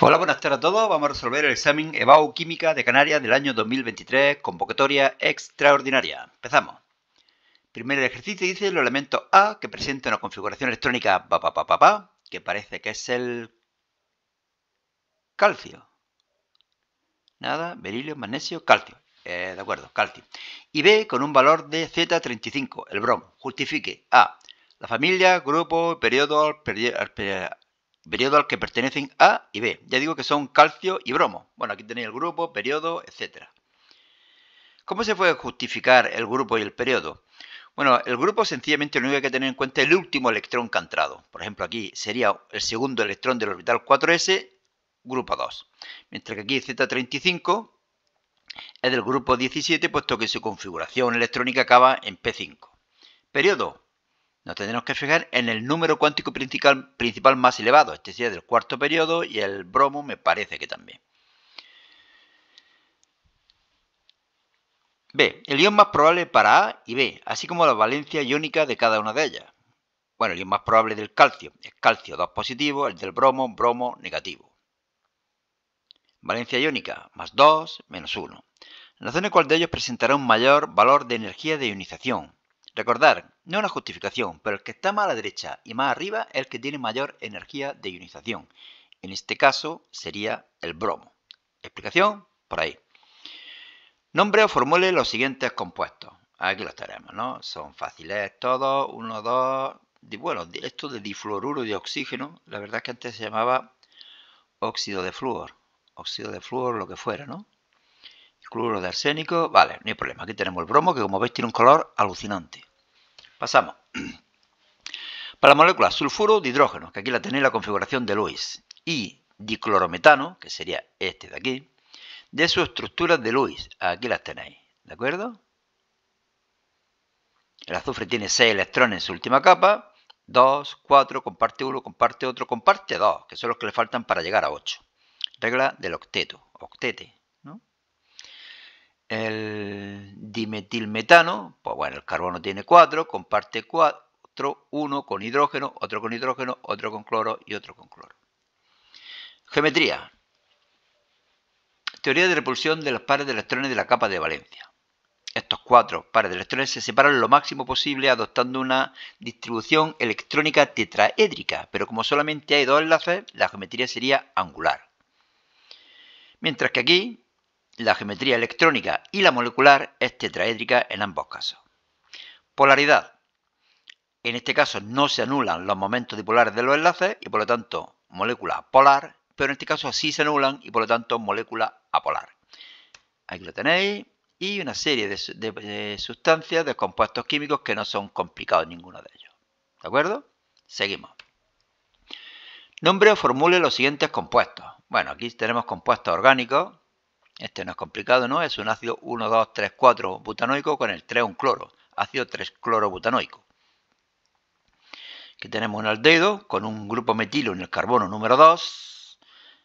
Hola, buenas tardes a todos. Vamos a resolver el examen EBAU Química de Canarias del año 2023, convocatoria extraordinaria. Empezamos. Primero ejercicio dice el elemento A que presenta una configuración electrónica pa, pa, pa, que parece que es el calcio. Nada, berilio, magnesio, calcio. Eh, de acuerdo, calcio. Y B con un valor de Z35, el bromo. Justifique A. La familia, grupo, periodo, periodo al que pertenecen A y B. Ya digo que son calcio y bromo. Bueno, aquí tenéis el grupo, periodo, etc. ¿Cómo se puede justificar el grupo y el periodo? Bueno, el grupo sencillamente lo único que hay que tener en cuenta es el último electrón que ha entrado. Por ejemplo, aquí sería el segundo electrón del orbital 4S, grupo 2. Mientras que aquí Z35 es del grupo 17, puesto que su configuración electrónica acaba en P5. Periodo. Nos tendremos que fijar en el número cuántico principal, más elevado, este sería del cuarto periodo y el bromo me parece que también. B. El ion más probable para A y B, así como la valencia iónica de cada una de ellas. Bueno, el ion más probable del calcio es calcio 2 positivo, el del bromo, bromo negativo. Valencia iónica, más 2, menos 1. En la zona cuál de ellos presentará un mayor valor de energía de ionización, Recordar, no es una justificación, pero el que está más a la derecha y más arriba es el que tiene mayor energía de ionización. En este caso sería el bromo. Explicación por ahí. Nombre o formule los siguientes compuestos. Aquí los tenemos, ¿no? Son fáciles todos. Uno, dos. Bueno, esto de difluoruro de oxígeno, la verdad es que antes se llamaba óxido de flúor. Óxido de flúor, lo que fuera, ¿no? Cloro de arsénico, vale, no hay problema. Aquí tenemos el bromo, que como veis tiene un color alucinante. Pasamos. Para la molécula sulfuro de hidrógeno, que aquí la tenéis la configuración de Lewis, y diclorometano, que sería este de aquí, de su estructura de Lewis, aquí las tenéis, ¿de acuerdo? El azufre tiene 6 electrones en su última capa, 2, 4, comparte uno, comparte otro, comparte 2, que son los que le faltan para llegar a 8. Regla del octeto, octete, el dimetilmetano, pues bueno, el carbono tiene 4, comparte 4, uno con hidrógeno, otro con hidrógeno, otro con cloro y otro con cloro. Geometría. Teoría de repulsión de los pares de electrones de la capa de valencia. Estos cuatro pares de electrones se separan lo máximo posible adoptando una distribución electrónica tetraédrica, pero como solamente hay dos enlaces, la geometría sería angular. Mientras que aquí la geometría electrónica y la molecular es tetraédrica en ambos casos. Polaridad. En este caso no se anulan los momentos dipolares de los enlaces y por lo tanto molécula polar, pero en este caso sí se anulan y por lo tanto molécula apolar. Aquí lo tenéis. Y una serie de, de sustancias, de compuestos químicos que no son complicados ninguno de ellos. ¿De acuerdo? Seguimos. Nombre o formule los siguientes compuestos. Bueno, aquí tenemos compuestos orgánicos, este no es complicado, ¿no? Es un ácido 1, 2, 3, 4 butanoico con el 3 un cloro, ácido 3 cloro butanoico. Aquí tenemos un aldeído con un grupo metilo en el carbono número 2.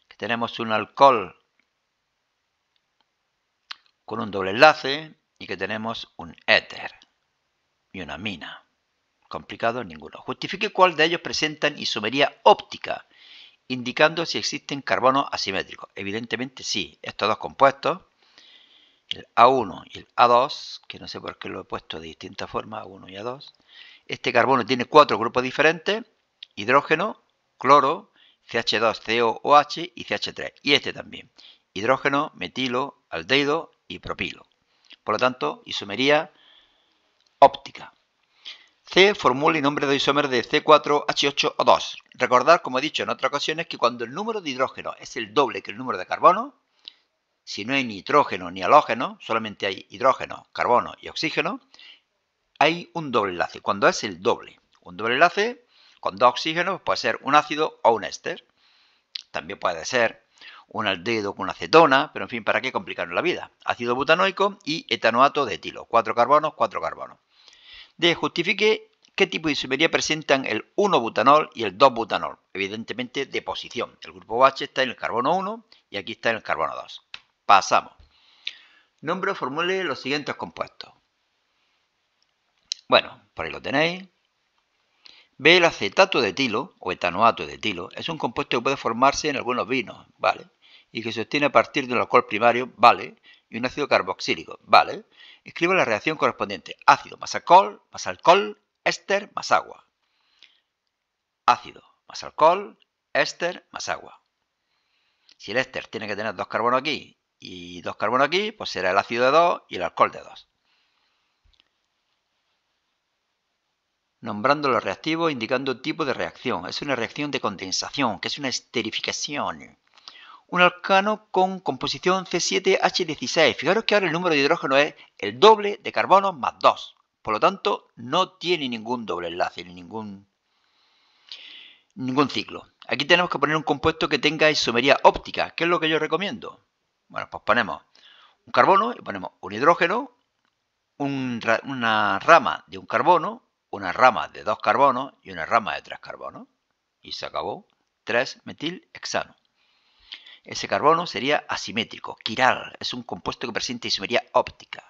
Que tenemos un alcohol con un doble enlace y que tenemos un éter y una mina. Complicado ninguno. Justifique cuál de ellos presentan isomería óptica indicando si existen carbonos asimétricos. Evidentemente sí, estos dos compuestos, el A1 y el A2, que no sé por qué lo he puesto de distinta forma, A1 y A2, este carbono tiene cuatro grupos diferentes, hidrógeno, cloro, CH2COOH y CH3, y este también, hidrógeno, metilo, aldeído y propilo. Por lo tanto, isomería óptica. C. Formule y nombre de isómero de C4H8O2. Recordar, como he dicho en otras ocasiones, que cuando el número de hidrógeno es el doble que el número de carbono, si no hay nitrógeno ni halógeno, solamente hay hidrógeno, carbono y oxígeno, hay un doble enlace, cuando es el doble. Un doble enlace con dos oxígenos puede ser un ácido o un éster. También puede ser un aldehído con una acetona, pero en fin, ¿para qué complicarnos la vida? Ácido butanoico y etanoato de etilo. Cuatro carbonos, cuatro carbonos de Justifique qué tipo de isomería presentan el 1-butanol y el 2-butanol. Evidentemente, de posición. El grupo H está en el carbono 1 y aquí está en el carbono 2. Pasamos. Nombre o formule los siguientes compuestos. Bueno, por ahí lo tenéis. B, el acetato de etilo o etanoato de etilo es un compuesto que puede formarse en algunos vinos, ¿vale? Y que se obtiene a partir de un alcohol primario, ¿vale? Y un ácido carboxílico, ¿vale? Escribo la reacción correspondiente. Ácido más alcohol, más alcohol, éster más agua. Ácido más alcohol, éster más agua. Si el éster tiene que tener dos carbonos aquí y dos carbonos aquí, pues será el ácido de 2 y el alcohol de 2. Nombrando los reactivos, indicando tipo de reacción. Es una reacción de condensación, que es una esterificación un alcano con composición C7H16. Fijaros que ahora el número de hidrógeno es el doble de carbono más 2. Por lo tanto, no tiene ningún doble enlace, ni ningún, ningún ciclo. Aquí tenemos que poner un compuesto que tenga isomería óptica, que es lo que yo recomiendo. Bueno, pues ponemos un carbono y ponemos un hidrógeno, una rama de un carbono, una rama de dos carbonos y una rama de tres carbonos. Y se acabó. 3 metil hexano. Ese carbono sería asimétrico, quiral, es un compuesto que presenta isomería óptica.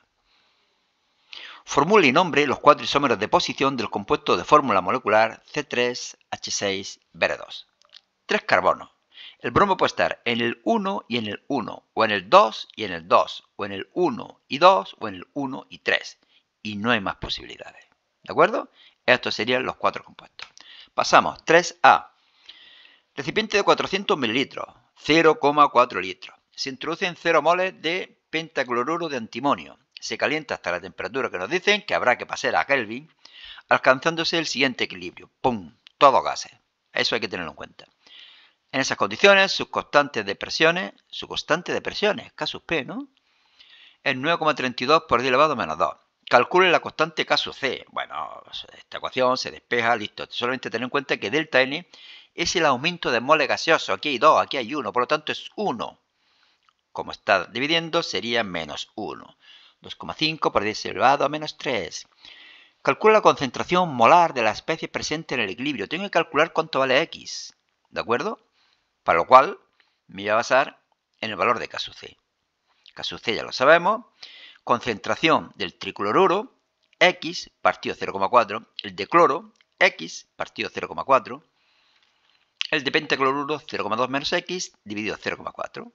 Formule y nombre los cuatro isómeros de posición del compuesto de fórmula molecular C3H6Br2. Tres carbonos. El bromo puede estar en el 1 y en el 1, o en el 2 y en el 2, o en el 1 y 2, o en el 1 y 3. Y no hay más posibilidades. ¿De acuerdo? Estos serían los cuatro compuestos. Pasamos. 3A. Recipiente de 400 mililitros. 0,4 litros. Se introducen 0 moles de pentacloruro de antimonio. Se calienta hasta la temperatura que nos dicen, que habrá que pasar a Kelvin, alcanzándose el siguiente equilibrio. ¡Pum! todo gases. Eso hay que tenerlo en cuenta. En esas condiciones, sus constantes de presiones, su constante de presiones, K P, ¿no? Es 9,32 por 10 elevado menos 2. Calcule la constante K C. Bueno, esta ecuación se despeja, listo. Solamente tener en cuenta que delta N es el aumento de mole gaseoso. Aquí hay 2, aquí hay 1, por lo tanto es 1. Como está dividiendo, sería menos 1. 2,5 por 10 elevado a menos 3. Calculo la concentración molar de la especie presente en el equilibrio. Tengo que calcular cuánto vale X. ¿De acuerdo? Para lo cual me voy a basar en el valor de caso C ya lo sabemos. Concentración del tricloruro, X partido 0,4. El de cloro, X partido 0,4. El de pentacloruro 0,2 menos X dividido 0,4.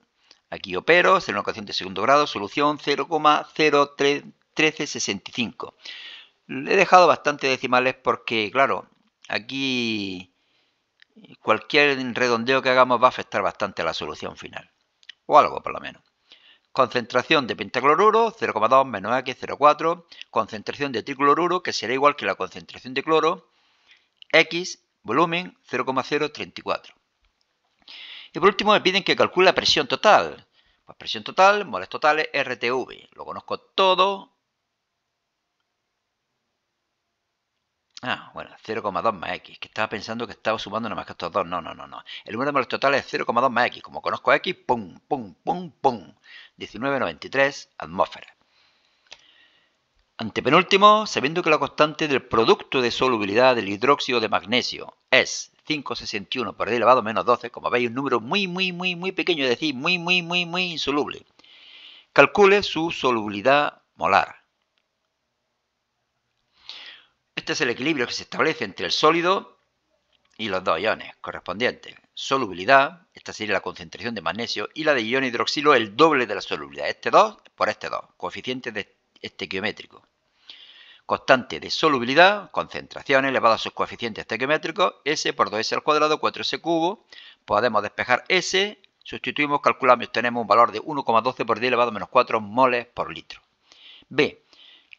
Aquí opero, será una ecuación de segundo grado, solución 0,01365. Le he dejado bastantes decimales porque, claro, aquí cualquier redondeo que hagamos va a afectar bastante a la solución final. O algo, por lo menos. Concentración de pentacloruro, 0,2 menos X, 0,4. Concentración de tricloruro, que será igual que la concentración de cloro, X volumen 0,034. Y por último me piden que calcule la presión total. Pues presión total, moles totales, RTV. Lo conozco todo. Ah, bueno, 0,2 más X, que estaba pensando que estaba sumando nada más que estos dos. No, no, no, no. El número de moles totales es 0,2 más X. Como conozco X, pum, pum, pum, pum. 19,93 atmósferas. Antepenúltimo, sabiendo que la constante del producto de solubilidad del hidróxido de magnesio es 561 por elevado menos 12, como veis, un número muy, muy, muy, muy pequeño, es decir, muy, muy, muy, muy insoluble. Calcule su solubilidad molar. Este es el equilibrio que se establece entre el sólido y los dos iones correspondientes. Solubilidad, esta sería la concentración de magnesio, y la de ion hidroxilo, el doble de la solubilidad, este 2 por este 2, coeficiente de estequiométrico. Constante de solubilidad, concentración elevada a sus coeficientes estequiométricos, S por 2S al cuadrado, 4S cubo. Podemos despejar S, sustituimos, calculamos y obtenemos un valor de 1,12 por 10 elevado a menos 4 moles por litro. B.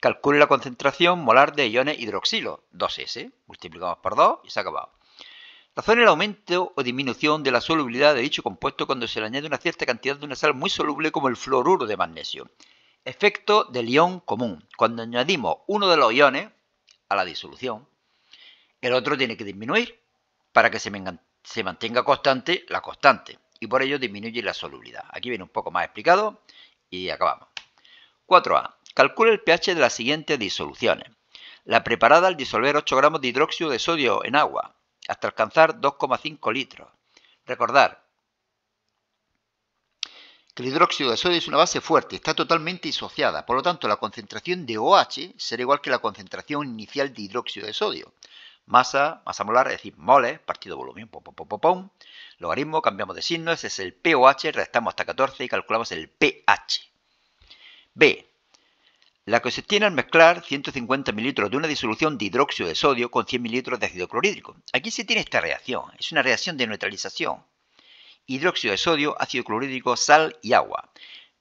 Calcule la concentración molar de iones hidroxilo, 2S, multiplicamos por 2 y se ha acabado. zona el aumento o disminución de la solubilidad de dicho compuesto cuando se le añade una cierta cantidad de una sal muy soluble como el fluoruro de magnesio. Efecto del ion común. Cuando añadimos uno de los iones a la disolución, el otro tiene que disminuir para que se, mantenga constante la constante y por ello disminuye la solubilidad. Aquí viene un poco más explicado y acabamos. 4a. Calcule el pH de las siguientes disoluciones. La preparada al disolver 8 gramos de hidróxido de sodio en agua hasta alcanzar 2,5 litros. Recordar que el hidróxido de sodio es una base fuerte, está totalmente disociada, por lo tanto la concentración de OH será igual que la concentración inicial de hidróxido de sodio. Masa, masa molar, es decir, moles, partido volumen, logaritmo, cambiamos de signo, ese es el POH, restamos hasta 14 y calculamos el pH. B. La que se tiene al mezclar 150 mililitros de una disolución de hidróxido de sodio con 100 mililitros de ácido clorhídrico. Aquí se tiene esta reacción, es una reacción de neutralización hidróxido de sodio, ácido clorhídrico, sal y agua.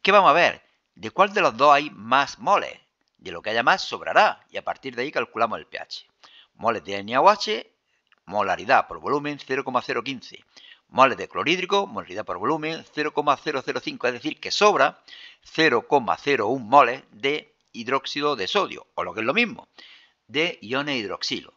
¿Qué vamos a ver? ¿De cuál de los dos hay más moles? De lo que haya más sobrará y a partir de ahí calculamos el pH. Moles de NaOH, molaridad por volumen 0,015. Moles de clorhídrico, molaridad por volumen 0,005, es decir, que sobra 0,01 moles de hidróxido de sodio, o lo que es lo mismo, de iones hidroxilo.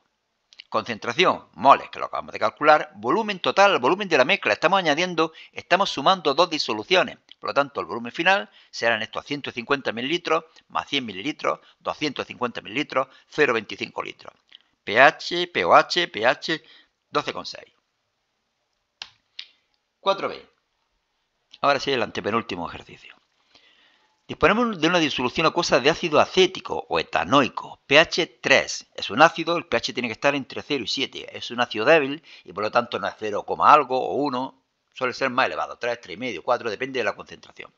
Concentración, moles, que lo acabamos de calcular. Volumen total, volumen de la mezcla. Estamos añadiendo, estamos sumando dos disoluciones. Por lo tanto, el volumen final serán estos 150 mililitros más 100 mililitros, 250 mililitros, 0,25 litros. pH, pOH, pH 12,6. 4B. Ahora sí, el antepenúltimo ejercicio. Disponemos de una disolución acuosa de ácido acético o etanoico, pH 3. Es un ácido, el pH tiene que estar entre 0 y 7. Es un ácido débil y por lo tanto no es 0, algo o 1. Suele ser más elevado, 3, 3,5, 4, depende de la concentración.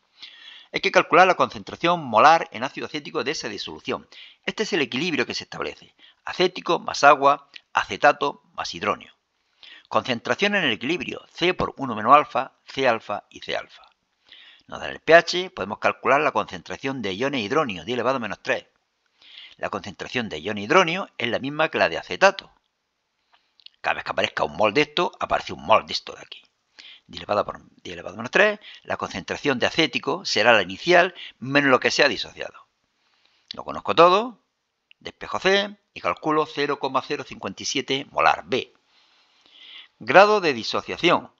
Hay que calcular la concentración molar en ácido acético de esa disolución. Este es el equilibrio que se establece. Acético más agua, acetato más hidróneo. Concentración en el equilibrio, C por 1 menos alfa, C alfa y C alfa. Nos dan el pH, podemos calcular la concentración de iones e hidronio, 10 elevado a menos 3. La concentración de iones e hidronio es la misma que la de acetato. Cada vez que aparezca un mol de esto, aparece un mol de esto de aquí. 10 elevado, por, 10 elevado a menos 3, la concentración de acético será la inicial menos lo que sea disociado. Lo conozco todo, despejo C y calculo 0,057 molar B. Grado de disociación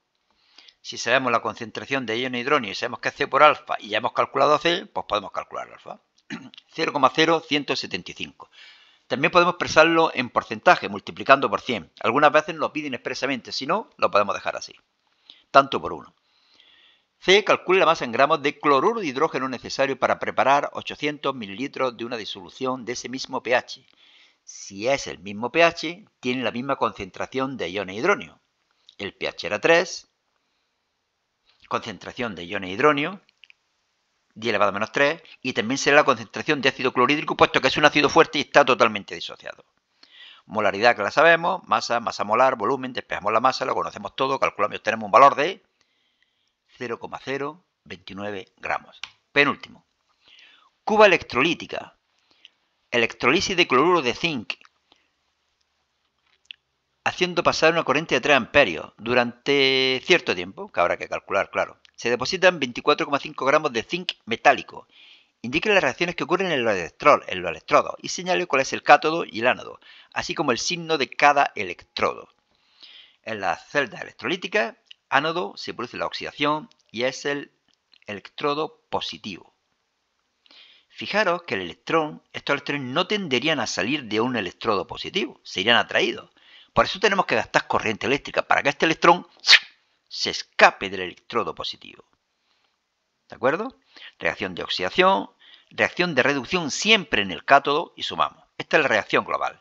si sabemos la concentración de ion e hidronio y sabemos que es C por alfa y ya hemos calculado C, pues podemos calcular alfa. 0,0175. También podemos expresarlo en porcentaje, multiplicando por 100. Algunas veces lo piden expresamente, si no, lo podemos dejar así. Tanto por uno. C. Calcule la masa en gramos de cloruro de hidrógeno necesario para preparar 800 mililitros de una disolución de ese mismo pH. Si es el mismo pH, tiene la misma concentración de iones hidróneo. El pH era 3, concentración de iones e hidrógeno 10 elevado a menos 3, y también será la concentración de ácido clorhídrico, puesto que es un ácido fuerte y está totalmente disociado. Molaridad que la sabemos, masa, masa molar, volumen, despejamos la masa, lo conocemos todo, calculamos y obtenemos un valor de 0,029 gramos. Penúltimo. Cuba electrolítica. Electrolisis de cloruro de zinc haciendo pasar una corriente de 3 amperios durante cierto tiempo, que habrá que calcular, claro. Se depositan 24,5 gramos de zinc metálico. Indique las reacciones que ocurren en los, electrodos, y señale cuál es el cátodo y el ánodo, así como el signo de cada electrodo. En las celdas electrolíticas, ánodo se produce la oxidación y es el electrodo positivo. Fijaros que el electrón, estos electrones no tenderían a salir de un electrodo positivo, serían atraídos. Por eso tenemos que gastar corriente eléctrica para que este electrón se escape del electrodo positivo. ¿De acuerdo? Reacción de oxidación, reacción de reducción siempre en el cátodo y sumamos. Esta es la reacción global.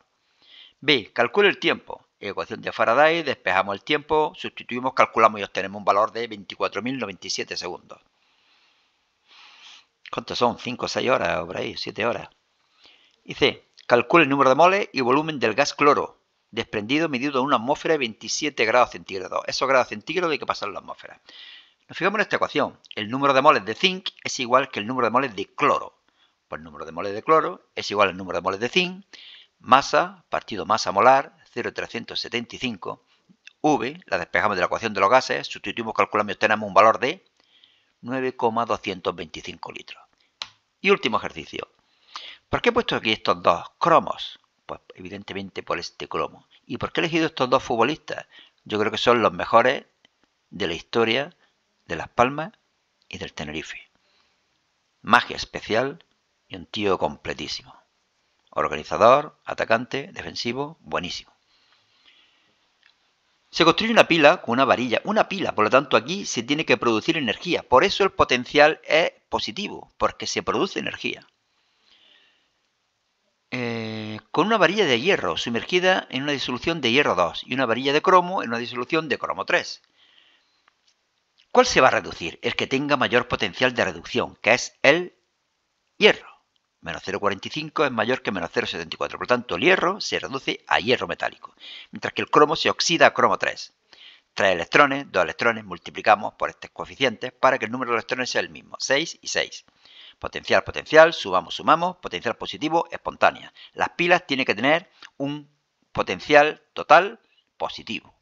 B. Calcule el tiempo. Ecuación de Faraday, despejamos el tiempo, sustituimos, calculamos y obtenemos un valor de 24.097 segundos. ¿Cuántos son? ¿5, 6 horas o por ahí? ¿7 horas? Y C. Calcule el número de moles y volumen del gas cloro, desprendido medido en una atmósfera de 27 grados centígrados. Esos grados centígrados hay que pasar en la atmósfera. Nos fijamos en esta ecuación. El número de moles de zinc es igual que el número de moles de cloro. Pues el número de moles de cloro es igual al número de moles de zinc, masa, partido masa molar, 0,375, V, la despejamos de la ecuación de los gases, sustituimos, calculamos y obtenemos un valor de 9,225 litros. Y último ejercicio. ¿Por qué he puesto aquí estos dos cromos? Pues evidentemente por este cromo. ¿Y por qué he elegido estos dos futbolistas? Yo creo que son los mejores de la historia de Las Palmas y del Tenerife. Magia especial y un tío completísimo. Organizador, atacante, defensivo, buenísimo. Se construye una pila con una varilla, una pila, por lo tanto aquí se tiene que producir energía. Por eso el potencial es positivo, porque se produce energía. Eh, con una varilla de hierro sumergida en una disolución de hierro 2 y una varilla de cromo en una disolución de cromo 3. ¿Cuál se va a reducir? El que tenga mayor potencial de reducción, que es el hierro. Menos 0,45 es mayor que menos 0,74. Por lo tanto, el hierro se reduce a hierro metálico, mientras que el cromo se oxida a cromo 3. Tres electrones, dos electrones, multiplicamos por estos coeficientes para que el número de electrones sea el mismo, 6 y 6. Potencial, potencial, subamos, sumamos, potencial positivo, espontánea. Las pilas tienen que tener un potencial total positivo.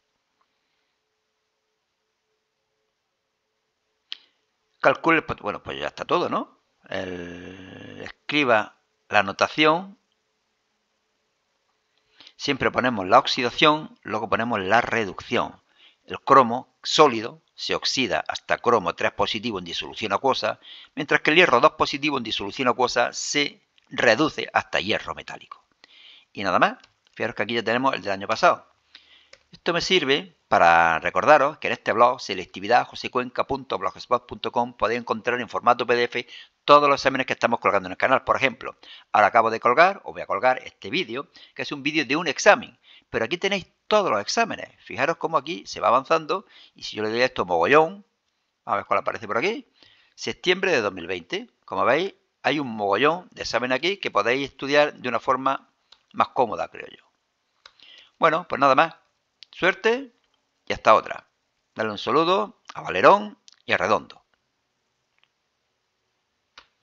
Calcule, pues, bueno, pues ya está todo, ¿no? escriba la notación. Siempre ponemos la oxidación, luego ponemos la reducción. El cromo sólido se oxida hasta cromo 3 positivo en disolución acuosa, mientras que el hierro 2 positivo en disolución acuosa se reduce hasta hierro metálico. Y nada más, fijaros que aquí ya tenemos el del año pasado. Esto me sirve para recordaros que en este blog selectividadjosecuenca.blogspot.com podéis encontrar en formato PDF todos los exámenes que estamos colgando en el canal. Por ejemplo, ahora acabo de colgar, o voy a colgar este vídeo, que es un vídeo de un examen. Pero aquí tenéis todos los exámenes. Fijaros cómo aquí se va avanzando y si yo le doy esto mogollón, a ver cuál aparece por aquí, septiembre de 2020. Como veis, hay un mogollón de exámenes aquí que podéis estudiar de una forma más cómoda, creo yo. Bueno, pues nada más. Suerte y hasta otra. Dale un saludo a Valerón y a Redondo.